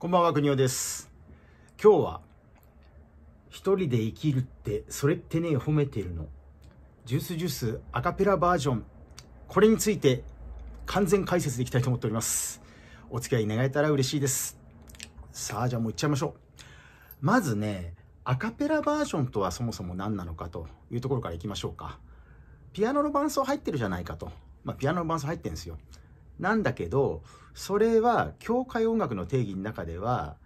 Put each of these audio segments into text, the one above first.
こんばんは、くにおです。今日は、一人で生きるって、それってね、褒めてるの。ジュースジュースアカペラバージョン。これについて、完全解説でいきたいと思っております。お付き合い願えたら嬉しいです。さあ、じゃあもういっちゃいましょう。まずね、アカペラバージョンとはそもそも何なのかというところからいきましょうか。ピアノの伴奏入ってるじゃないかと。まあ、ピアノの伴奏入ってるんですよ。なんだけど、それは、教会音楽の定義の中では、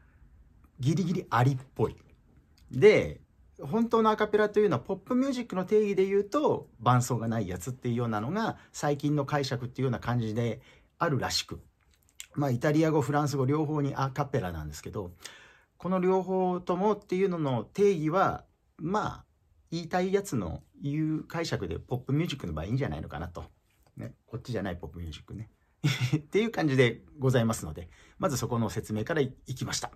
ギリギリありっぽい。で、本当のアカペラというのはポップミュージックの定義で言うと伴奏がないやつっていうようなのが最近の解釈っていうような感じであるらしくまあイタリア語フランス語両方にアカペラなんですけどこの両方ともっていうのの定義はまあ言いたいやつの言う解釈でポップミュージックの場合いいんじゃないのかなと、ね、こっちじゃないポップミュージックね。っていう感じでございますので、まずそこの説明からいきました。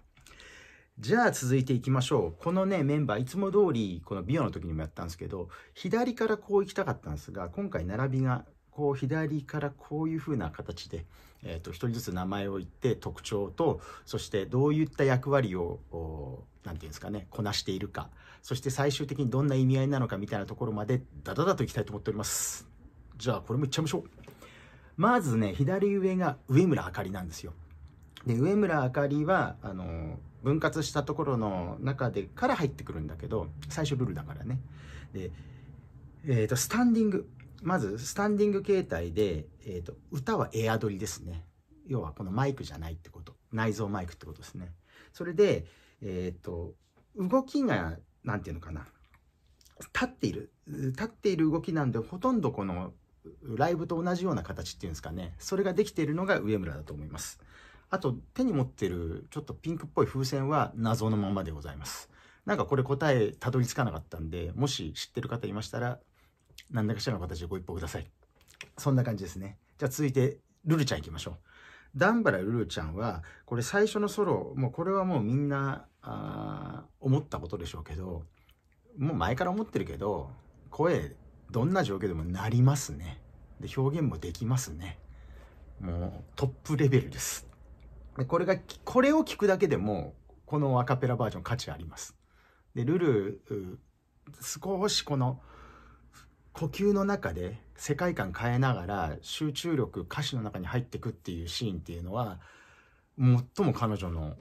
じゃあ続いていきましょう。このね、メンバー、いつも通り、このビオの時にもやったんですけど、左からこう行きたかったんですが、今回並びが、こう左からこういう風な形で、えっ、ー、と、一人ずつ名前を言って特徴と、そしてどういった役割を、何て言うんですかね、こなしているか、そして最終的にどんな意味合いなのかみたいなところまで、ダダダといきたいと思っております。じゃあこれもいっちゃいましょう。まずね、左上が上村あかりなんですよ。で、上村あかりは、あの、分割したところの中でから入ってくるんだけど、最初ルールだからね。で、えっ、ー、と、スタンディング。まず、スタンディング形態で、えっ、ー、と、歌はエアドリですね。要はこのマイクじゃないってこと。内蔵マイクってことですね。それで、えっ、ー、と、動きが、なんていうのかな。立っている。立っている動きなんで、ほとんどこのライブと同じような形っていうんですかねそれができているのが上村だと思いますあと手に持ってるちょっとピンクっぽい風船は謎のままでございますなんかこれ答えたどり着かなかったんでもし知ってる方いましたら何らかしらの形でご一報くださいそんな感じですねじゃあ続いてルルちゃんいきましょうダンバラルルちゃんはこれ最初のソロもうこれはもうみんなあ思ったことでしょうけどもう前から思ってるけど声どんな状況でもなりますね。で、表現もできますね。もう、トップレベルです。で、これが、これを聞くだけでも、このアカペラバージョン価値あります。で、ルル、少しこの、呼吸の中で世界観変えながら集中力歌詞の中に入ってくっていうシーンっていうのは最も彼女の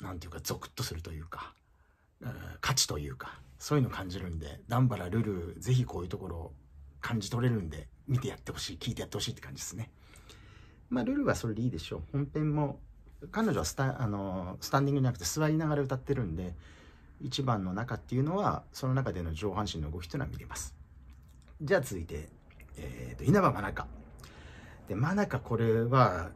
何て言うかゾクッとするというか、価値というかそういうの感じるんで、ダンバラ、ルル、ぜひこういうところ感じ取れるんで、見てやってほしい、聞いてやってほしいって感じですね。まあ、ルルはそれでいいでしょう。本編も、彼女はスタあのスタンディングじゃなくて座りながら歌ってるんで、一番の中っていうのは、その中での上半身の動きというのは見れます。じゃあ続いて、えっ、ー、と、稲葉真中。で、真中これは、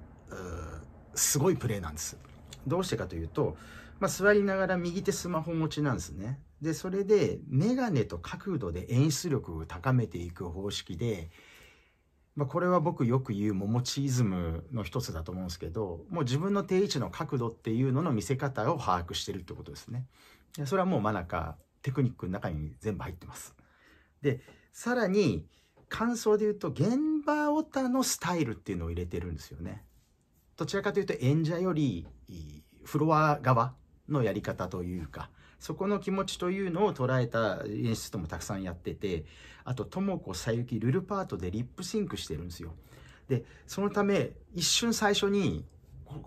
すごいプレーなんです。どうしてかというと、まあ、座りながら右手スマホ持ちなんですね。で、それで、メガネと角度で演出力を高めていく方式で、まあ、これは僕よく言うモチーズムの一つだと思うんですけど、もう自分の定位置の角度っていうのの見せ方を把握してるってことですね。それはもう真中、テクニックの中に全部入ってます。で、さらに、感想で言うと、現場オタのスタイルっていうのを入れてるんですよね。どちらかというと演者より、フロア側のやり方というか、そこの気持ちというのを捉えた演出ともたくさんやってて、あと、とも子さゆき、ルルパートでリップシンクしてるんですよ。で、そのため、一瞬最初に、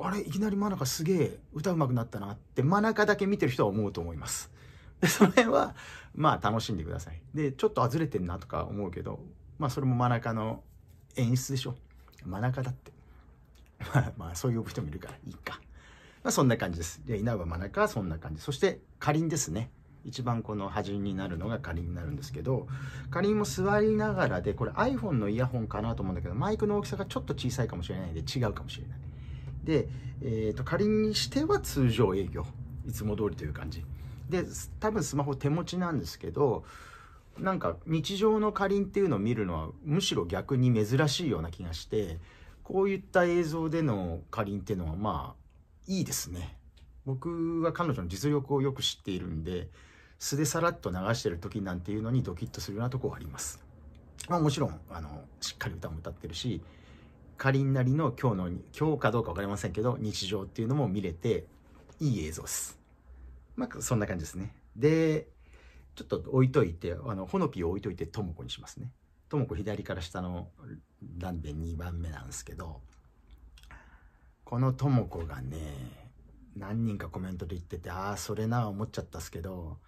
あれいきなり真中すげえ歌うまくなったなって真中だけ見てる人は思うと思います。で、その辺は、まあ楽しんでください。で、ちょっとあずれてんなとか思うけど、まあそれも真中の演出でしょ。真中だって。まあそう呼ぶ人もいるからいいか。まあ、そんな感じです。で、稲葉真中はそんな感じ。そして、かりんですね。一番この端になるのがかりんになるんですけど、かりんも座りながらで、これ iPhone のイヤホンかなと思うんだけど、マイクの大きさがちょっと小さいかもしれないんで、違うかもしれない。で、えっ、ー、と、かりんにしては通常営業。いつも通りという感じ。で、多分スマホ手持ちなんですけど、なんか日常のかりんっていうのを見るのはむしろ逆に珍しいような気がして、こういった映像でのかりんっていうのはまあいいですね。僕は彼女の実力をよく知っているんで、素でさらっと流してる時なんていうのにドキッとするようなとこはあります。まあ、もちろん、あの、しっかり歌も歌ってるし、かりんなりの今日の、今日かどうか分かりませんけど、日常っていうのも見れて、いい映像です。まあ、そんな感じですね。で、ちょっと置いといて、あの、ほのぴを置いといて、ともこにしますね。ともこ左から下の断面2番目なんですけど、このとも子がね何人かコメントで言っててああそれな思っちゃったっすけど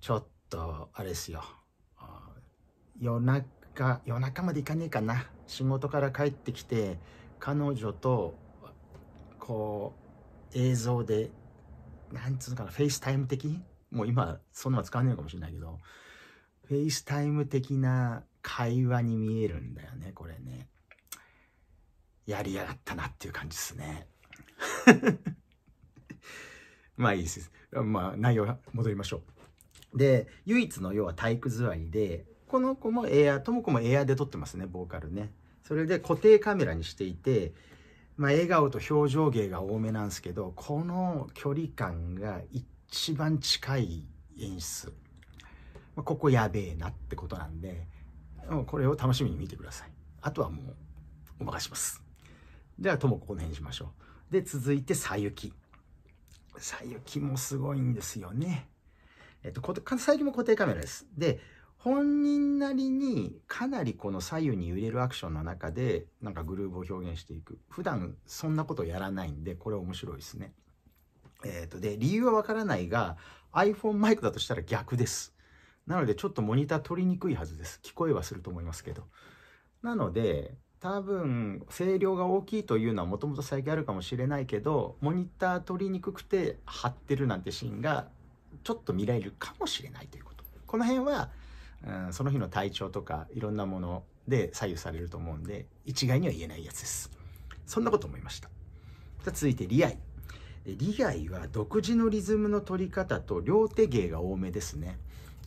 ちょっとあれっすよ夜中夜中まで行かねえかな仕事から帰ってきて彼女とこう映像でなんつうのかなフェイスタイム的もう今そんなの使わねえかもしれないけどフェイスタイム的な会話に見えるんだよねこれねやりやがったなっていう感じですね。まあいいです。まあ内容戻りましょう。で、唯一の要は体育座りで、この子もエア、とも子もエアで撮ってますね、ボーカルね。それで固定カメラにしていて、まあ笑顔と表情芸が多めなんですけど、この距離感が一番近い演出。まあ、ここやべえなってことなんで、これを楽しみに見てください。あとはもう、お任せします。ではともここの辺にしましょう。で、続いて、さゆき。さゆきもすごいんですよね。えっと、さゆきも固定カメラです。で、本人なりにかなりこの左右に揺れるアクションの中でなんかグルーブを表現していく普段そんなことやらないんでこれ面白いですね。えっ、とで理由はわからないが iPhone マイクだとしたら逆です。なのでちょっとモニター取りにくいはずです。聞こえはすると思いますけど。なので多分声量が大きいというのはもともと最近あるかもしれないけどモニター取りにくくて張ってるなんてシーンがちょっと見られるかもしれないということこの辺は、うん、その日の体調とかいろんなもので左右されると思うんで一概には言えないやつですそんなこと思いましたじゃ続いてリアイ利害は独自のリズムの取り方と両手芸が多めですね。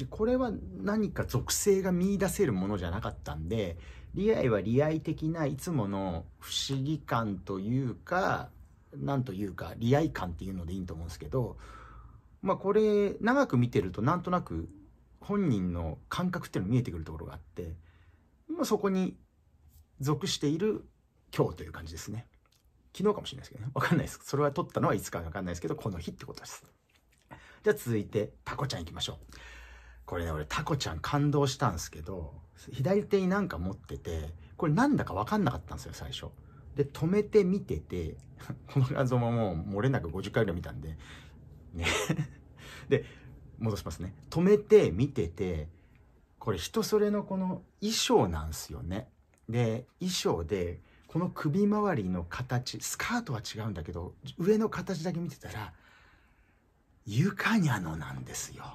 これは何か属性が見いだせるものじゃなかったんで、利愛は利愛的ないつもの不思議感というか、なんというか、利愛感っていうのでいいと思うんですけど、まあこれ、長く見てるとなんとなく本人の感覚っていうの見えてくるところがあって、まあそこに属している今日という感じですね。昨日かもしれないですけどね。わかんないです。それは撮ったのはいつかわかんないですけど、この日ってことです。じゃあ続いて、タコちゃんいきましょう。これね俺タコちゃん感動したんですけど左手になんか持っててこれなんだか分かんなかったんですよ最初で止めて見てて この画像ももう漏れなく50回ぐらい見たんでねで戻しますね止めて見ててこれ人それのこの衣装なんすよねで衣装でこの首周りの形スカートは違うんだけど上の形だけ見てたらユカニャのなんですよ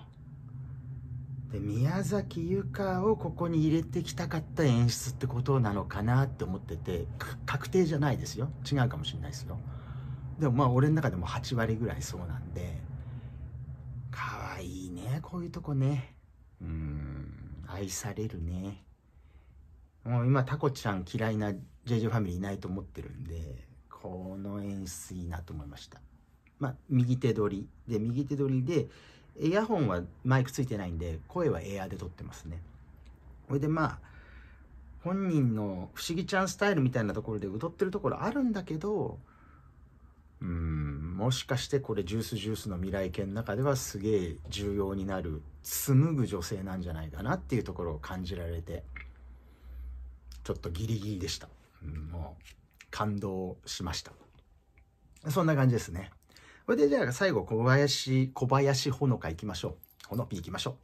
で宮崎由香をここに入れてきたかった演出ってことなのかなって思ってて確定じゃないですよ違うかもしれないですよでもまあ俺の中でも8割ぐらいそうなんで可愛いねこういうとこねうん愛されるねもう今タコちゃん嫌いな JJ ファミリーいないと思ってるんでこの演出いいなと思いましたまあ右手取りで右手取りでイヤホンはマイクついてないんで、声はエアで撮ってますね。これでまあ、本人の不思議ちゃんスタイルみたいなところで歌ってるところあるんだけど、うん、もしかしてこれジュースジュースの未来系の中ではすげえ重要になる、紡ぐ女性なんじゃないかなっていうところを感じられて、ちょっとギリギリでした。うん、もう、感動しました。そんな感じですね。これでじゃあ最後、小林、小林ほのか行きましょう。ほのぴ行きましょ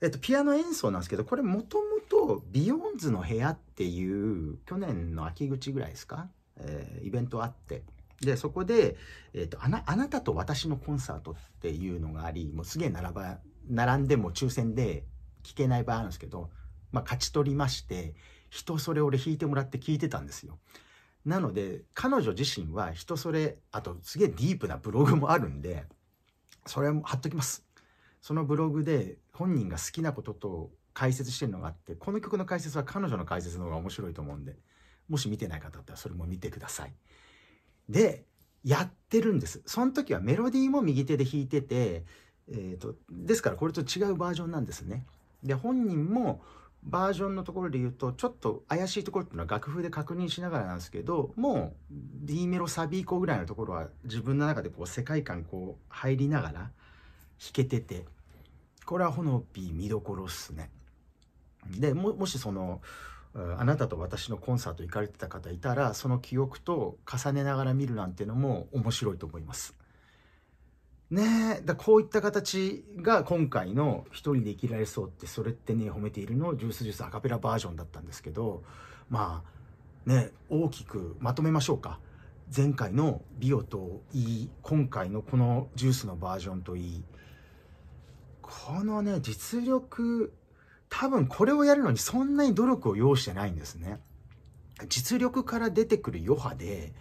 う。えっと、ピアノ演奏なんですけど、これもともとビヨンズの部屋っていう、去年の秋口ぐらいですか、えー、イベントあって、で、そこで、えっと、あな、あなたと私のコンサートっていうのがあり、もうすげえ並ば、並んでも抽選で聴けない場合あるんですけど、まあ勝ち取りまして、人それ俺弾いてもらって聞いてたんですよ。なので、彼女自身は人それ、あとすげえディープなブログもあるんで、それも貼っときます。そのブログで本人が好きなことと解説してるのがあって、この曲の解説は彼女の解説の方が面白いと思うんで、もし見てない方だったらそれも見てください。で、やってるんです。その時はメロディーも右手で弾いてて、えーと、とですからこれと違うバージョンなんですね。で本人もバージョンのところで言うと、ちょっと怪しいところっていうのは楽譜で確認しながらなんですけど、もう D メロサビ以降ぐらいのところは自分の中でこう世界観こう入りながら弾けてて、これは炎 P 見どころっすね。で、も、もしその、あなたと私のコンサート行かれてた方いたら、その記憶と重ねながら見るなんてのも面白いと思います。ねえ、だこういった形が今回の一人で生きられそうってそれってね褒めているのジュースジュースアカペラバージョンだったんですけど、まあね、大きくまとめましょうか。前回のビオといい、今回のこのジュースのバージョンといい、このね、実力、多分これをやるのにそんなに努力を要してないんですね。実力から出てくる余波で、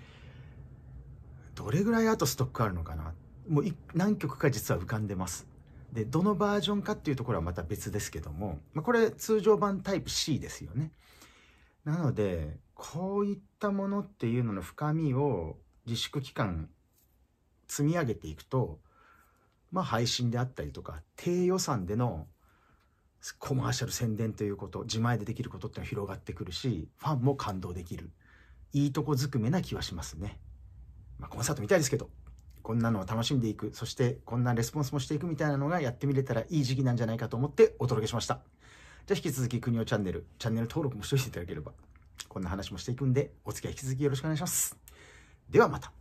どれぐらいあとストックあるのかなって。もう何曲か実は浮かんでますでどのバージョンかっていうところはまた別ですけども、まあ、これ通常版タイプ C ですよねなのでこういったものっていうのの深みを自粛期間積み上げていくとまあ配信であったりとか低予算でのコマーシャル宣伝ということ自前でできることっての広がってくるしファンも感動できるいいとこずくめな気はしますね、まあ、コンサート見たいですけどこんなのを楽しんでいく、そしてこんなレスポンスもしていくみたいなのがやってみれたらいい時期なんじゃないかと思ってお届けしました。じゃあ引き続き国をチャンネル、チャンネル登録もしておいていただければ、こんな話もしていくんで、お付き合い引き続きよろしくお願いします。ではまた。